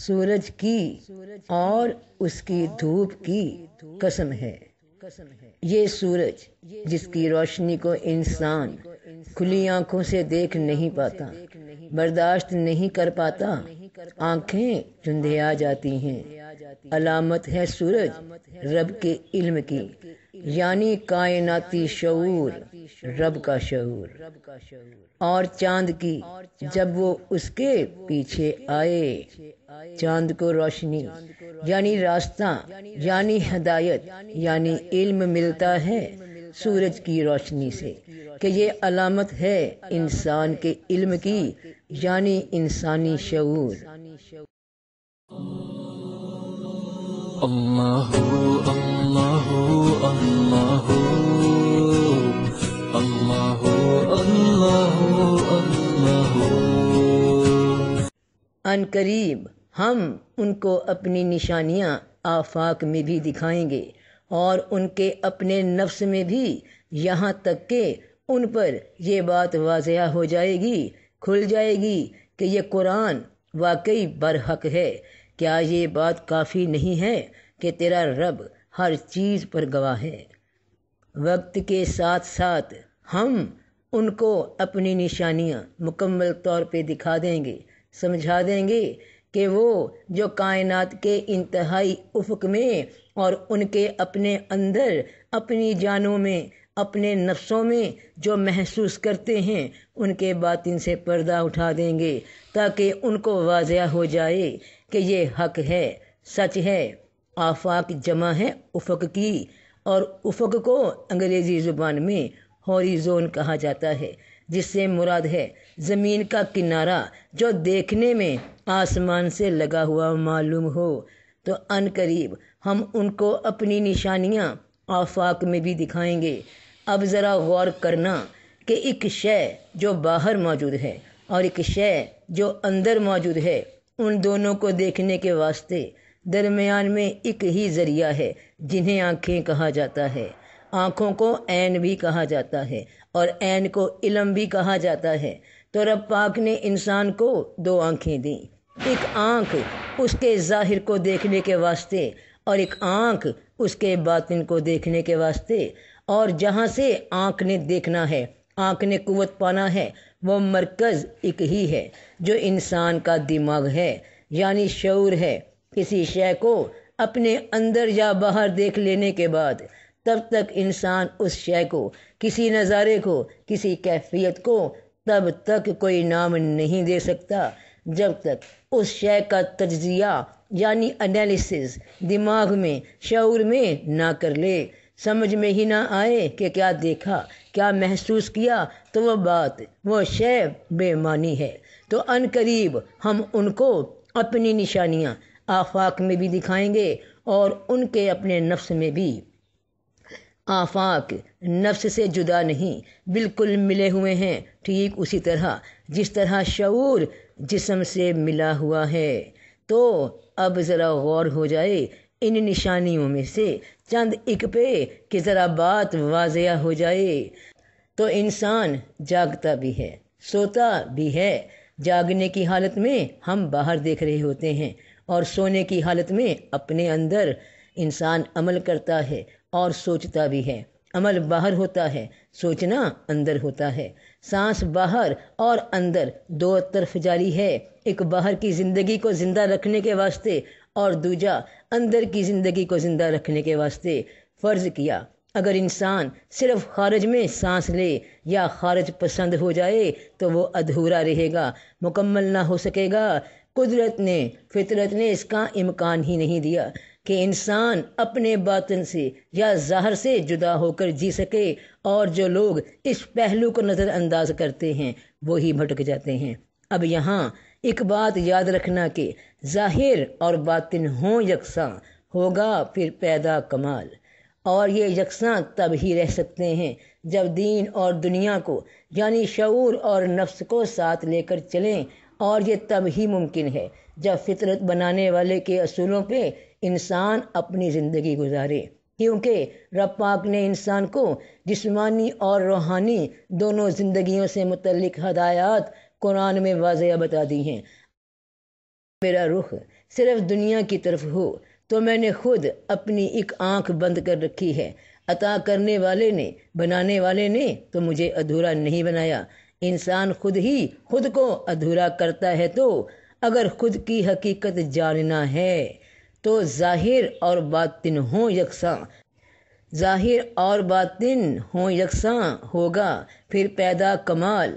सूरज की और उसकी धूप की कसम है ये सूरज जिसकी रोशनी को इंसान खुली आंखों से देख नहीं पाता बर्दाश्त नहीं कर पाता आंखें चुंधे आ जाती हैं अलामत है सूरज रब के इल्म की यानी कायनाती शूर रब का शूर और चांद की जब वो उसके पीछे आए चांद को रोशनी यानी रास्ता यानी हदायत यानी इल्म मिलता है सूरज की रोशनी से कि ये अलामत है इंसान के इल्म की यानी इंसानी शऊर अल्लाह अल्लाह आन करीब हम उनको अपनी निशानियाँ आफाक में भी दिखाएंगे और उनके अपने नफ्स में भी यहाँ तक के उन पर यह बात वाजिया हो जाएगी खुल जाएगी कि यह कुरान वाकई बरहक है क्या ये बात काफ़ी नहीं है कि तेरा रब हर चीज़ पर गवाह है वक्त के साथ साथ हम उनको अपनी निशानियाँ मुकम्मल तौर पे दिखा देंगे समझा देंगे कि वो जो कायनात के इंतहाई उफक में और उनके अपने अंदर अपनी जानों में अपने नफ्सों में जो महसूस करते हैं उनके बातिन से पर्दा उठा देंगे ताकि उनको वाजिया हो जाए कि ये हक है सच है आफाक जमा है उफक की और उफक को अंग्रेज़ी ज़ुबान में हॉरीजोन कहा जाता है जिससे मुराद है ज़मीन का किनारा जो देखने में आसमान से लगा हुआ मालूम हो तो अन करीब हम उनको अपनी निशानियाँ आफाक में भी दिखाएंगे अब ज़रा गौर करना कि एक शय जो बाहर मौजूद है और एक शय जो अंदर मौजूद है उन दोनों को देखने के वास्ते दरमियान में एक ही ज़रिया है जिन्हें आँखें कहा जाता है आँखों को ऐन भी कहा जाता है और ऐन को इलम भी कहा जाता है तो रब पाक ने इंसान को दो आँखें दी एक आँख उसके ज़ाहिर को देखने के वास्ते और एक आँख उसके बातिन को देखने के वास्ते और जहाँ से आँख ने देखना है आँख ने कुत पाना है वो मरकज़ एक ही है जो इंसान का दिमाग है यानी शौर है किसी शय को अपने अंदर या बाहर देख लेने के बाद तब तक इंसान उस शय को किसी नज़ारे को किसी कैफियत को तब तक कोई नाम नहीं दे सकता जब तक उस शय का तजिया यानी एनालिसिस दिमाग में शौर में ना कर ले समझ में ही ना आए कि क्या देखा क्या महसूस किया तो वह बात वह शय बेमानी है तो अन करीब हम उनको अपनी निशानियाँ आफाक में भी दिखाएंगे और उनके अपने नफ्स में भी आफाक नफ्स से जुदा नहीं बिल्कुल मिले हुए हैं ठीक उसी तरह जिस तरह शऊर जिसम से मिला हुआ है तो अब ज़रा गौर हो जाए इन निशानियों में से चंद एक पे कि ज़रा बात वाजिया हो जाए तो इंसान जागता भी है सोता भी है जागने की हालत में हम बाहर देख रहे होते हैं और सोने की हालत में अपने अंदर इंसान अमल करता है और सोचता भी है अमल बाहर होता है सोचना अंदर होता है सांस बाहर और अंदर दो तरफ जारी है एक बाहर की ज़िंदगी को ज़िंदा रखने के वास्ते और दूजा अंदर की ज़िंदगी को ज़िंदा रखने के वास्ते फ़र्ज़ किया अगर इंसान सिर्फ खारज में सांस ले या खारज पसंद हो जाए तो वो अधूरा रहेगा मुकम्मल ना हो सकेगा कुदरत ने फितरत ने इसका इम्कान ही नहीं दिया कि इंसान अपने बातन से या जहर से जुदा होकर जी सके और जो लोग इस पहलू को नज़रअंदाज करते हैं वही भटक जाते हैं अब यहाँ एक बात याद रखना कि जाहिर और बातिन हों यकसा होगा फिर पैदा कमाल और ये यकसा तब ही रह सकते हैं जब दीन और दुनिया को यानी शूर और नफ्स को साथ लेकर चलें और ये तब ही मुमकिन है जब फितरत बनाने वाले के असूलों पे इंसान अपनी ज़िंदगी गुजारे क्योंकि रब पाक ने इंसान को जिस्मानी और रूहानी दोनों ज़िंदगियों से मुतलक हदायत कुरान में वाजिया बता दी हैं मेरा रुख सिर्फ दुनिया की तरफ हो तो मैंने खुद अपनी एक आंख बंद कर रखी है अता करने वाले ने बनाने वाले ने तो मुझे अधूरा नहीं बनाया इंसान खुद ही खुद को अधूरा करता है तो अगर खुद की हकीकत जानना है तो ज़ाहिर और बातिन हो यकसा ज़ाहिर और बातिन हो यकसा होगा फिर पैदा कमाल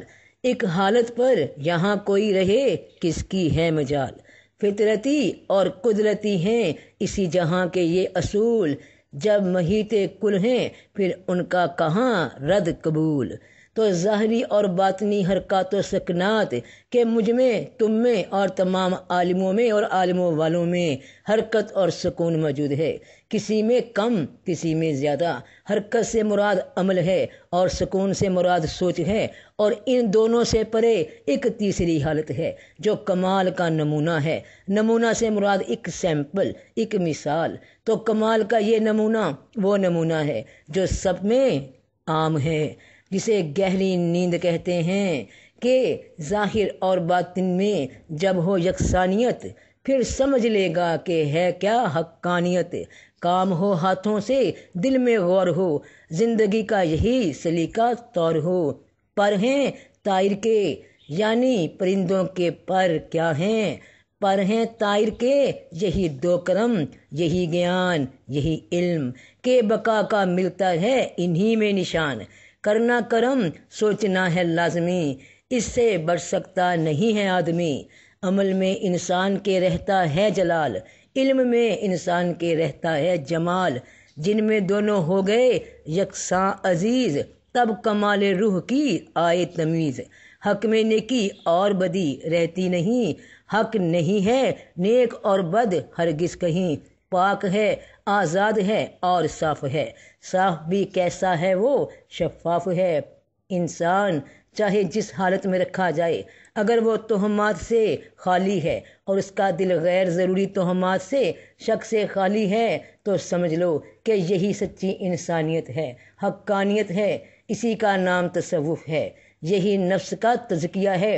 एक हालत पर यहाँ कोई रहे किसकी है मजाल फितरती और कुदरती हैं इसी जहाँ के ये असूल जब महीते कुल हैं फिर उनका कहाँ रद कबूल तो ज़ाहरी और बातनी हरकत व सकनात के मुझ में तुम में और तमाम आलिमों में और आलिमों वालों में हरकत और सुकून मौजूद है किसी में कम किसी में ज़्यादा हरकत से मुराद अमल है और सुकून से मुराद सोच है और इन दोनों से परे एक तीसरी हालत है जो कमाल का नमूना है नमूना से मुराद एक सैंपल एक मिसाल तो कमाल का ये नमूना वो नमूना है जो सब में आम है जिसे गहरी नींद कहते हैं के ज़ाहिर और बातिन में जब हो यकसानियत फिर समझ लेगा कि है क्या हक्कानियत काम हो हाथों से दिल में गौर हो जिंदगी का यही सलीका तौर हो पर हैं तायर के यानी परिंदों के पर क्या हैं पर हैं तायर के यही दो क्रम यही ज्ञान यही इल्म के बका का मिलता है इन्हीं में निशान करना कर्म सोचना है लाजमी इससे बढ़ सकता नहीं है आदमी अमल में इंसान के रहता है जलाल इल्म में इंसान के रहता है जमाल जिनमें दोनों हो गए यकसा अजीज तब कमाल रूह की आए तमीज़ हक में नेकी और बदी रहती नहीं हक नहीं है नेक और बद हरगिज कहीं पाक है आज़ाद है और साफ है साफ भी कैसा है वो शफाफ है इंसान चाहे जिस हालत में रखा जाए अगर वो तोहमात से खाली है और उसका दिल गैर ज़रूरी तोहमात से शक से खाली है तो समझ लो कि यही सच्ची इंसानियत है हक्कानियत है इसी का नाम तसव्वुफ़ है यही नफ्स का तजकिया है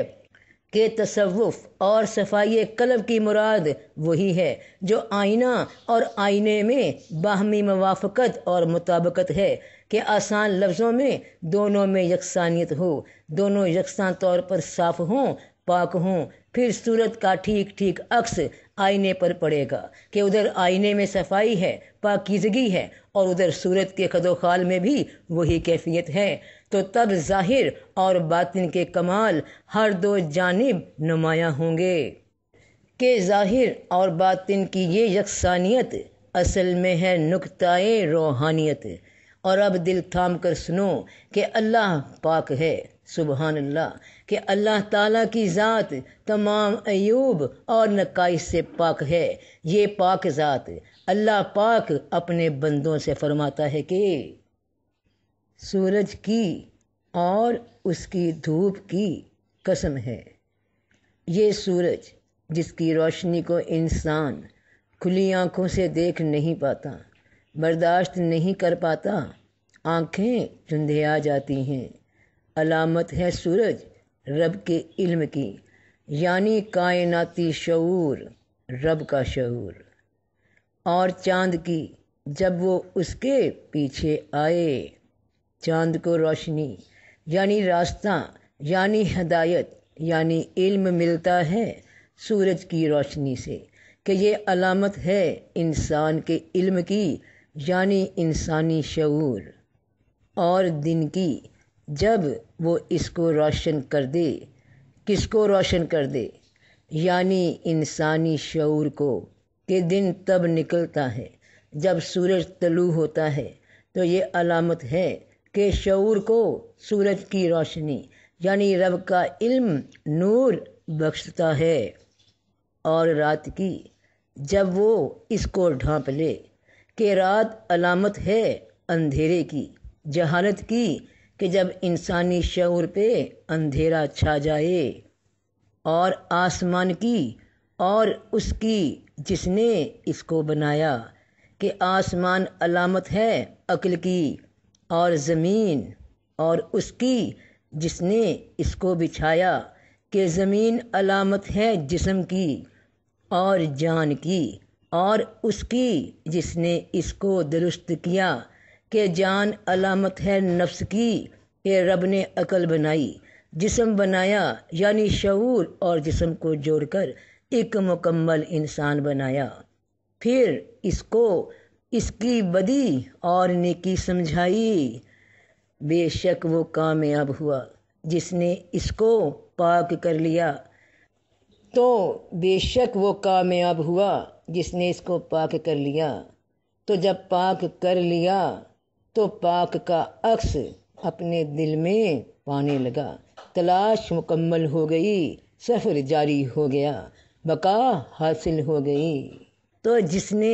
के तसवुफ़ और सफाई कलब की मुराद वही है जो आईना और आईने में बाहमी मवाफ़त और मुताबकत है कि आसान लफ्ज़ों में दोनों में यकसानियत हो दोनों यकसा तौर पर साफ़ हों पाक हों फिर सूरत का ठीक ठीक अक्स आईने पर पड़ेगा कि उधर आईने में सफाई है पाकिजगी है और उधर सूरत के खदोखाल में भी वही कैफियत है तो तब जाहिर और बातिन के कमाल हर दो जानब नुमाया होंगे के जाहिर और बातिन की ये यकसानियत असल में है नुकताए रूहानियत और अब दिल थाम कर सुनो कि अल्लाह पाक है सुबहान अल्लाह कि अल्लाह ताला की ज़ात तमाम अयूब और नकाइश से पाक है ये पाक ज़ात अल्लाह पाक अपने बंदों से फरमाता है कि सूरज की और उसकी धूप की कसम है ये सूरज जिसकी रोशनी को इंसान खुली आँखों से देख नहीं पाता बर्दाश्त नहीं कर पाता आँखें धुंधे आ जाती हैं अलामत है सूरज रब के इल्म की यानी कायनाती शूर रब का शूर और चांद की जब वो उसके पीछे आए चांद को रोशनी यानी रास्ता यानी हदायत यानी इल्म मिलता है सूरज की रोशनी से कि ये अलामत है इंसान के इल्म की यानी इंसानी शूर और दिन की जब वो इसको रोशन कर दे किसको रोशन कर दे यानी इंसानी शूर को के दिन तब निकलता है जब सूरज तलु होता है तो ये अलामत है कि शूर को सूरज की रोशनी यानी रब का इल्म नूर बख्शता है और रात की जब वो इसको ढांप ले कि रात अलामत है अंधेरे की जहानत की कि जब इंसानी शौर पे अंधेरा छा जाए और आसमान की और उसकी जिसने इसको बनाया कि आसमान अलामत है अक्ल की और ज़मीन और उसकी जिसने इसको बिछाया कि ज़मीन अलामत है जिसम की और जान की और उसकी जिसने इसको दुरुस्त किया के जान अलामत है नफ्स की के रब ने अकल बनाई जिसम बनाया यानी शूर और जिसम को जोड़कर एक मुकम्मल इंसान बनाया फिर इसको इसकी बदी और नेकी समझाई बेशक वो कामयाब हुआ जिसने इसको पाक कर लिया तो बेशक वो कामयाब हुआ जिसने इसको पाक कर लिया तो जब पाक कर लिया तो पाक का अक्स अपने दिल में पाने लगा तलाश मुकम्मल हो गई सफ़र जारी हो गया बका हासिल हो गई तो जिसने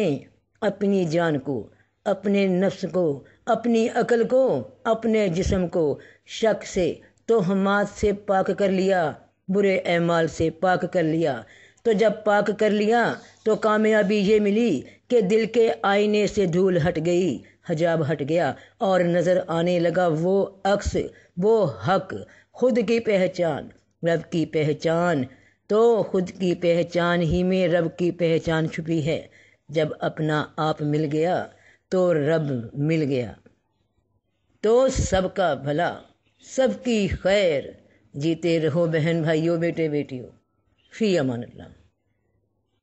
अपनी जान को अपने नफ्स को अपनी अकल को अपने जिसम को शक से तोहमात से पाक कर लिया बुरे अमाल से पाक कर लिया तो जब पाक कर लिया तो कामयाबी ये मिली कि दिल के आईने से धूल हट गई हजाब हट गया और नजर आने लगा वो अक्स वो हक खुद की पहचान रब की पहचान तो खुद की पहचान ही में रब की पहचान छुपी है जब अपना आप मिल गया तो रब मिल गया तो सबका भला सबकी खैर जीते रहो बहन भाइयों बेटे बेटियों फी अमान अल्लाह